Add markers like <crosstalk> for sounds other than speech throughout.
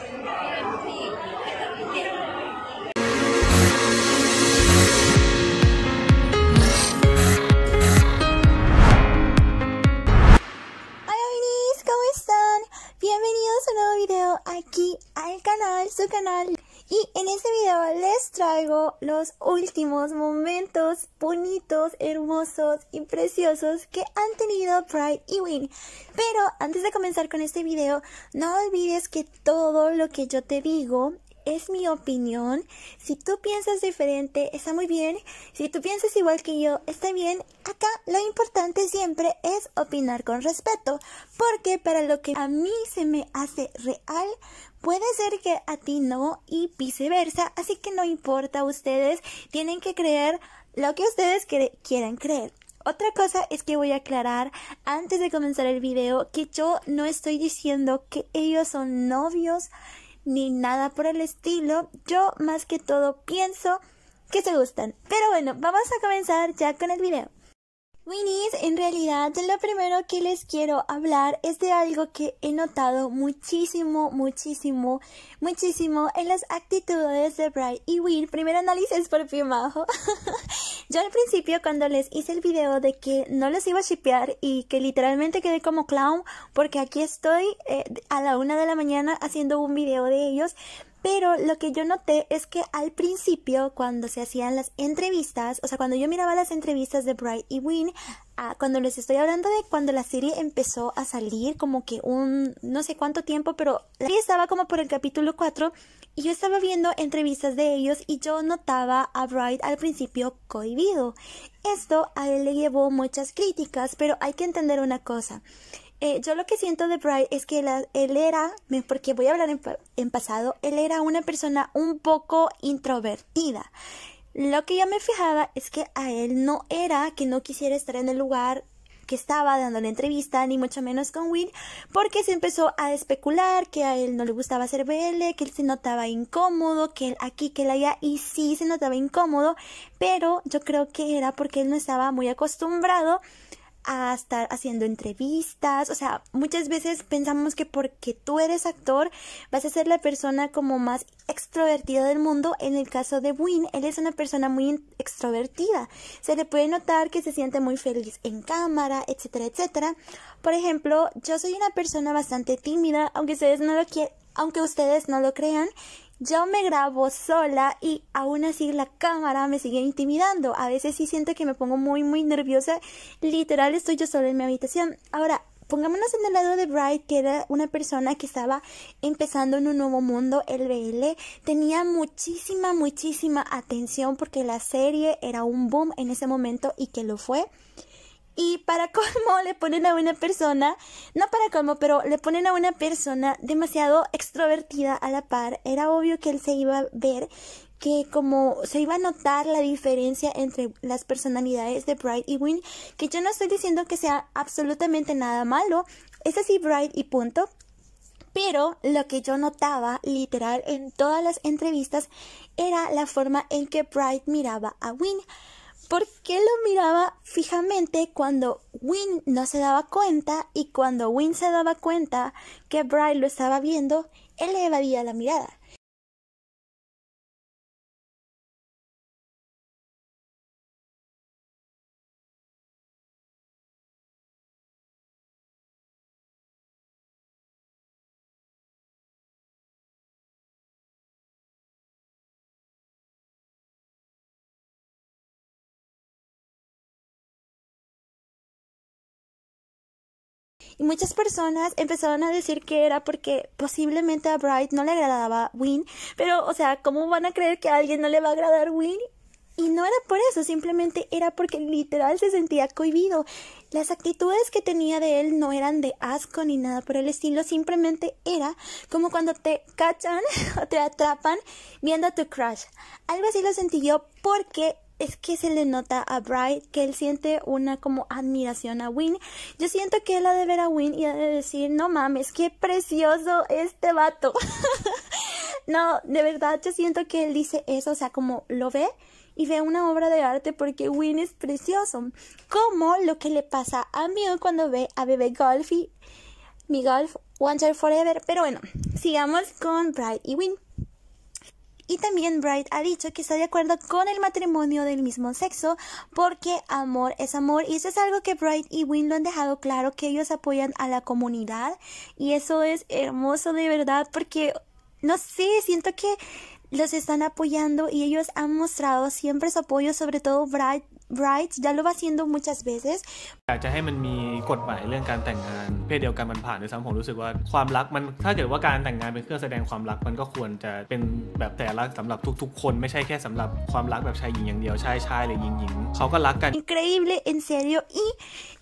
可以，可以，可以，可以。traigo los últimos momentos bonitos, hermosos y preciosos que han tenido Pride y Win. Pero antes de comenzar con este video, no olvides que todo lo que yo te digo es mi opinión. Si tú piensas diferente, está muy bien. Si tú piensas igual que yo, está bien. Acá lo importante siempre es opinar con respeto, porque para lo que a mí se me hace real, Puede ser que a ti no y viceversa, así que no importa, ustedes tienen que creer lo que ustedes quieran creer. Otra cosa es que voy a aclarar antes de comenzar el video que yo no estoy diciendo que ellos son novios ni nada por el estilo. Yo más que todo pienso que se gustan. Pero bueno, vamos a comenzar ya con el video. Winnie's, en realidad lo primero que les quiero hablar es de algo que he notado muchísimo, muchísimo, muchísimo en las actitudes de Bright y Will. Primer análisis por Pimajo. <laughs> Yo al principio cuando les hice el video de que no les iba a shipear y que literalmente quedé como clown porque aquí estoy eh, a la una de la mañana haciendo un video de ellos, pero lo que yo noté es que al principio, cuando se hacían las entrevistas, o sea, cuando yo miraba las entrevistas de Bright y Win, ah, cuando les estoy hablando de cuando la serie empezó a salir, como que un no sé cuánto tiempo, pero la serie estaba como por el capítulo 4 y yo estaba viendo entrevistas de ellos y yo notaba a Bright al principio cohibido. Esto a él le llevó muchas críticas, pero hay que entender una cosa. Eh, yo lo que siento de Bright es que él era, porque voy a hablar en, pasado, él era una persona un poco introvertida. Lo que yo me fijaba es que a él no era que no quisiera estar en el lugar que estaba dando la entrevista, ni mucho menos con Will, porque se empezó a especular que a él no le gustaba ser BL, que él se notaba incómodo, que él aquí, que él allá, y sí se notaba incómodo, pero yo creo que era porque él no estaba muy acostumbrado a estar haciendo entrevistas, o sea, muchas veces pensamos que porque tú eres actor vas a ser la persona como más extrovertida del mundo. En el caso de Win, él es una persona muy extrovertida. Se le puede notar que se siente muy feliz en cámara, etcétera, etcétera. Por ejemplo, yo soy una persona bastante tímida, aunque ustedes no lo aunque ustedes no lo crean, yo me grabo sola y aún así la cámara me sigue intimidando. A veces sí siento que me pongo muy, muy nerviosa. Literal, estoy yo sola en mi habitación. Ahora, pongámonos en el lado de Bright, que era una persona que estaba empezando en un nuevo mundo, el BL, tenía muchísima, muchísima atención porque la serie era un boom en ese momento y que lo fue. Y para cómo le ponen a una persona, no para cómo pero le ponen a una persona demasiado extrovertida a la par. Era obvio que él se iba a ver que como se iba a notar la diferencia entre las personalidades de Bright y Win, que yo no estoy diciendo que sea absolutamente nada malo, es así Bright y punto. Pero lo que yo notaba literal en todas las entrevistas era la forma en que Bright miraba a Win. ¿Por qué lo miraba fijamente cuando Win no se daba cuenta y cuando Win se daba cuenta que Brian lo estaba viendo, él le evadía la mirada? Y muchas personas empezaron a decir que era porque posiblemente a Bright no le agradaba Win, pero o sea, ¿cómo van a creer que a alguien no le va a agradar Win? Y no era por eso, simplemente era porque literal se sentía cohibido. Las actitudes que tenía de él no eran de asco ni nada por el estilo, simplemente era como cuando te cachan <laughs> o te atrapan viendo a tu crush. Algo así lo sentí yo porque es que se le nota a Bright que él siente una como admiración a Win. Yo siento que él ha de ver a Win y ha de decir, no mames, qué precioso este vato. <laughs> no, de verdad, yo siento que él dice eso, o sea, como lo ve y ve una obra de arte porque Win es precioso. Como lo que le pasa a mí cuando ve a Bebé Golf y mi Golf One Forever. Pero bueno, sigamos con Bright y Win. Y también Bright ha dicho que está de acuerdo con el matrimonio del mismo sexo porque amor es amor y eso es algo que Bright y Win lo han dejado claro que ellos apoyan a la comunidad y eso es hermoso de verdad porque no sé, siento que los están apoyando y ellos han mostrado siempre su apoyo, sobre todo Bright rights ya lo va haciendo muchas veces อยากจะให้มันมีกฎหมายเรื่องการแต่งงานเพศเดียวกันมันผ่านด้วยซ้ำผมรู้สึกว่าความรักมันถ้าเกิดว่าการแต่งงานเป็นเครื่องแสดงความรักมันก็ควรจะเป็นแบบแต่ละสำหรับทุกๆคนไม่ใช่แค่สำหรับความรักแบบชายหญิงอย่างเดียวชายชายหรือหญิงหญิงเขาก็รักกัน increíble en serio y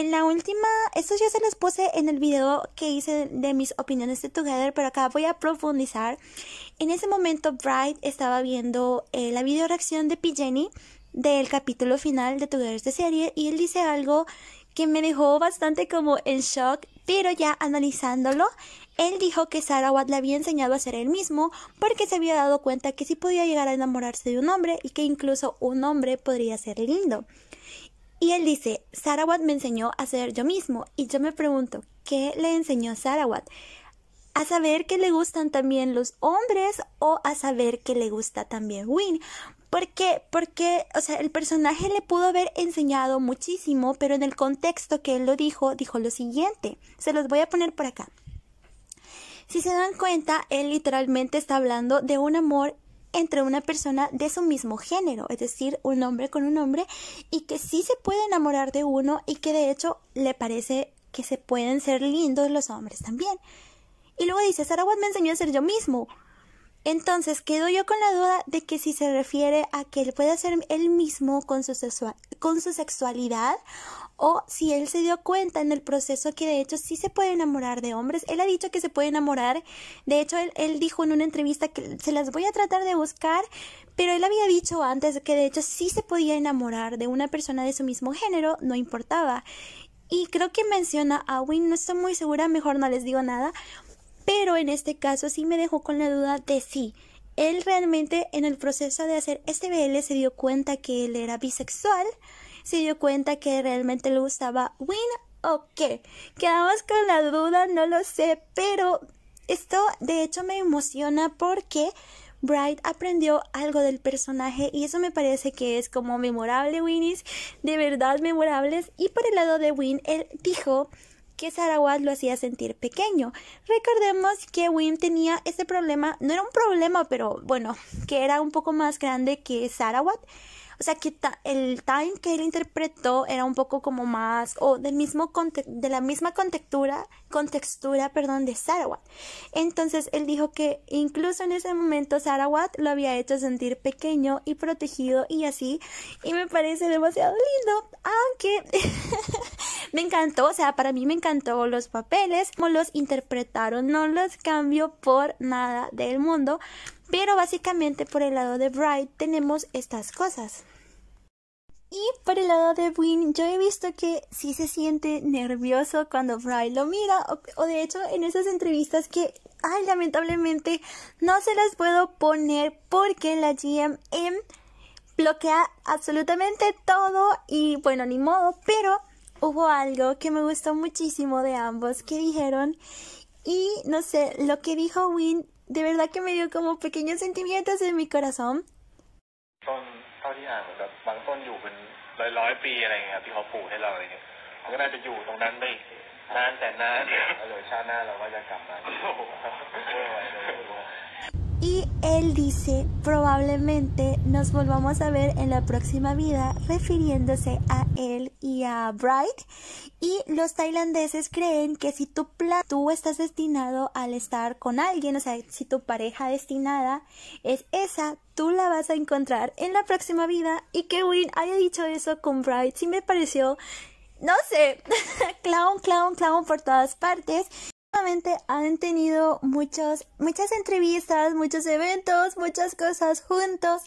en la última esto ya se los puse en el video que hice de mis opiniones de together pero acá voy a profundizar en ese momento Bright estaba viendo eh, la video reacción de P. Jenny del capítulo final de toda de Serie y él dice algo que me dejó bastante como en shock, pero ya analizándolo, él dijo que Sarawat le había enseñado a ser él mismo porque se había dado cuenta que sí podía llegar a enamorarse de un hombre y que incluso un hombre podría ser lindo. Y él dice, Sarawat me enseñó a ser yo mismo y yo me pregunto, ¿qué le enseñó Sarawat? a saber que le gustan también los hombres o a saber que le gusta también Win, porque, porque, o sea, el personaje le pudo haber enseñado muchísimo, pero en el contexto que él lo dijo, dijo lo siguiente. Se los voy a poner por acá. Si se dan cuenta, él literalmente está hablando de un amor entre una persona de su mismo género, es decir, un hombre con un hombre, y que sí se puede enamorar de uno y que de hecho le parece que se pueden ser lindos los hombres también. Y luego dice, Sarawat me enseñó a ser yo mismo. Entonces quedo yo con la duda de que si se refiere a que él puede ser él mismo con su, con su sexualidad o si él se dio cuenta en el proceso que de hecho sí se puede enamorar de hombres. Él ha dicho que se puede enamorar. De hecho, él, él dijo en una entrevista que se las voy a tratar de buscar, pero él había dicho antes que de hecho sí se podía enamorar de una persona de su mismo género, no importaba. Y creo que menciona a Win, no estoy muy segura, mejor no les digo nada, pero en este caso sí me dejó con la duda de si él realmente en el proceso de hacer este BL se dio cuenta que él era bisexual, se dio cuenta que realmente le gustaba Win o qué. Quedamos con la duda, no lo sé, pero esto de hecho me emociona porque Bright aprendió algo del personaje y eso me parece que es como memorable, Winis de verdad memorables. Y por el lado de Win, él dijo que Sarawat lo hacía sentir pequeño. Recordemos que Wim tenía ese problema, no era un problema, pero bueno, que era un poco más grande que Sarawat. O sea, que el time que él interpretó era un poco como más, o del mismo de la misma contextura, contextura, perdón, de Sarawat. Entonces, él dijo que incluso en ese momento Sarawat lo había hecho sentir pequeño y protegido y así, y me parece demasiado lindo, aunque <laughs> me encantó, o sea, para mí me encantó los papeles, como los interpretaron, no los cambio por nada del mundo. Pero básicamente por el lado de Bright tenemos estas cosas. Y por el lado de Win, yo he visto que sí se siente nervioso cuando Bright lo mira, o, de hecho en esas entrevistas que, ay, lamentablemente no se las puedo poner porque la GMM bloquea absolutamente todo y bueno, ni modo, pero hubo algo que me gustó muchísimo de ambos que dijeron y no sé, lo que dijo Win de verdad que me dio como pequeños sentimientos en mi corazón. ต้นเท่าที่อ่านเหมือนแบบบางต้นอยู่เป็นร้อยร้อยปีอะไรเงี้ยที่เขาปลูกให้เราอะไรเงี้ยมันก็น่าจะอยู่ตรงนั้นไปนานแต่นานแล้วเดี๋ยวชาติหน้าเราก็จะกลับมา Él dice, probablemente nos volvamos a ver en la próxima vida, refiriéndose a él y a Bright. Y los tailandeses creen que si tú, tú estás destinado al estar con alguien, o sea, si tu pareja destinada es esa, tú la vas a encontrar en la próxima vida. Y que Win haya dicho eso con Bright, sí me pareció no sé, <laughs> clown, clown, clown por todas partes han tenido muchos, muchas entrevistas, muchos eventos, muchas cosas juntos.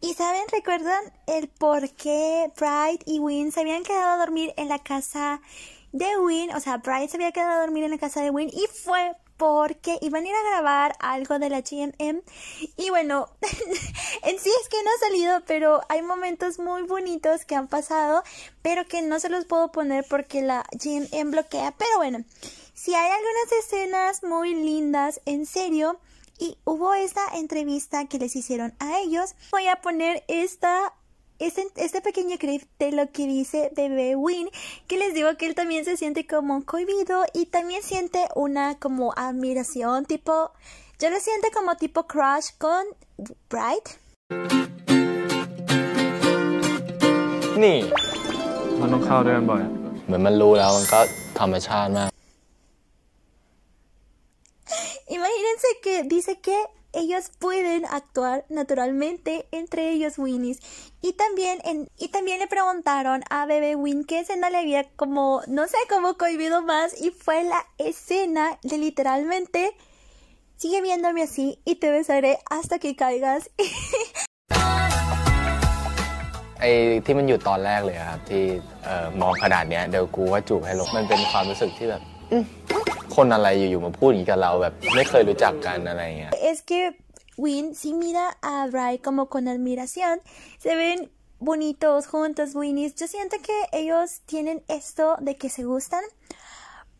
Y saben, recuerdan el por qué Bright y Win se habían quedado a dormir en la casa de Win. O sea, Bright se había quedado a dormir en la casa de Win y fue porque iban a ir a grabar algo de la GMM. Y bueno, <laughs> en sí es que no ha salido, pero hay momentos muy bonitos que han pasado, pero que no se los puedo poner porque la GMM bloquea. Pero bueno si hay algunas escenas muy lindas, en serio. Y hubo esta entrevista que les hicieron a ellos. Voy a poner esta este, pequeño clip de lo que dice Bebe Win, que les digo que él también se siente como cohibido y también siente una como admiración, tipo, yo lo siento como tipo crush con Bright. Ni. Imagínense que dice que ellos pueden actuar naturalmente entre ellos Winnies. Y también, en, y también le preguntaron a Bebe Win qué escena le había como, no sé, cómo cohibido más. Y fue la escena de literalmente, sigue viéndome así y te besaré hasta que caigas. <laughs> Mm. Es que Win si mira a Bry como con admiración. Se ven bonitos juntos, Winnie's. Yo siento que ellos tienen esto de que se gustan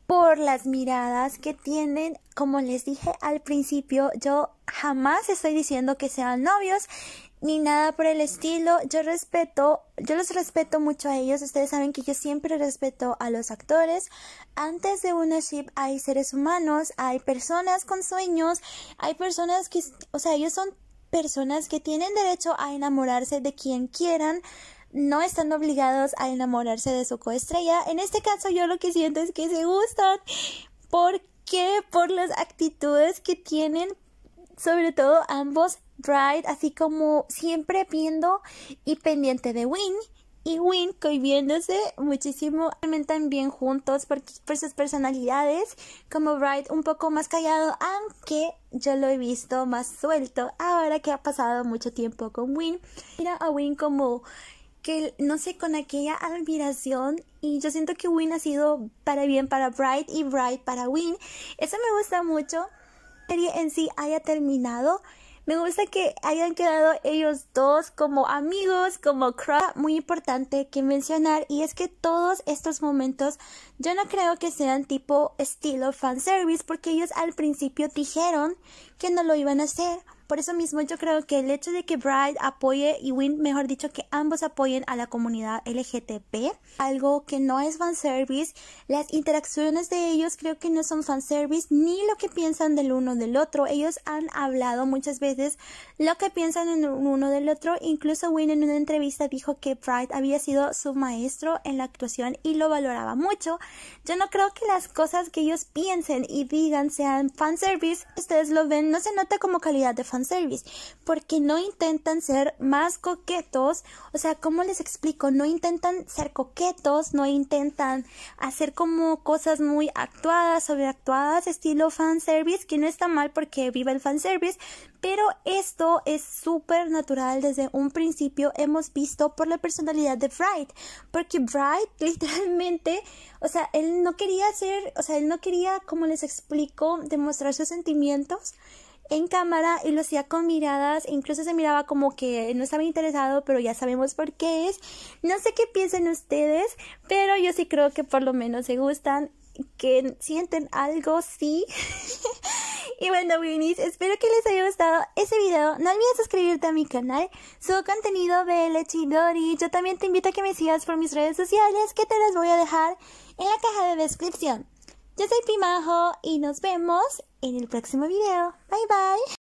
por las miradas que tienen. Como les dije al principio, yo jamás estoy diciendo que sean novios ni nada por el estilo. Yo respeto, yo los respeto mucho a ellos. Ustedes saben que yo siempre respeto a los actores. Antes de una ship hay seres humanos, hay personas con sueños, hay personas que, o sea, ellos son personas que tienen derecho a enamorarse de quien quieran. No están obligados a enamorarse de su coestrella. En este caso yo lo que siento es que se gustan. ¿Por qué? Por las actitudes que tienen, sobre todo ambos Bright así como siempre viendo y pendiente de Win y Win cohibiéndose muchísimo. también bien juntos por, sus personalidades, como Bright un poco más callado, aunque yo lo he visto más suelto ahora que ha pasado mucho tiempo con Win. Mira a Win como que no sé, con aquella admiración y yo siento que Win ha sido para bien para Bright y Bright para Win. Eso me gusta mucho. La serie en sí haya terminado me gusta que hayan quedado ellos dos como amigos, como crush. Muy importante que mencionar y es que todos estos momentos yo no creo que sean tipo estilo fanservice porque ellos al principio dijeron que no lo iban a hacer. Por eso mismo yo creo que el hecho de que Bright apoye y Win, mejor dicho, que ambos apoyen a la comunidad LGTB, algo que no es fanservice, las interacciones de ellos creo que no son fanservice ni lo que piensan del uno del otro. Ellos han hablado muchas veces lo que piensan en uno del otro. Incluso Win en una entrevista dijo que Bright había sido su maestro en la actuación y lo valoraba mucho. Yo no creo que las cosas que ellos piensen y digan sean fanservice. Ustedes lo ven, no se nota como calidad de fanservice Service porque no intentan ser más coquetos, o sea, ¿cómo les explico? No intentan ser coquetos, no intentan hacer como cosas muy actuadas, sobreactuadas, estilo fanservice, que no está mal porque viva el fanservice, pero esto es súper natural desde un principio, hemos visto por la personalidad de Bright, porque Bright <laughs> literalmente, o sea, él no quería ser, o sea, él no quería, como les explico, demostrar sus sentimientos, en cámara y lo hacía con miradas, incluso se miraba como que no estaba interesado, pero ya sabemos por qué es. No sé qué piensen ustedes, pero yo sí creo que por lo menos se gustan, que sienten algo, sí. <laughs> Y bueno, Winnies, espero que les haya gustado ese video. No olvides suscribirte a mi canal, Su contenido de Chidori. Yo también te invito a que me sigas por mis redes sociales, que te las voy a dejar en la caja de descripción. Yo soy Primajo y nos vemos en el próximo video. Bye bye.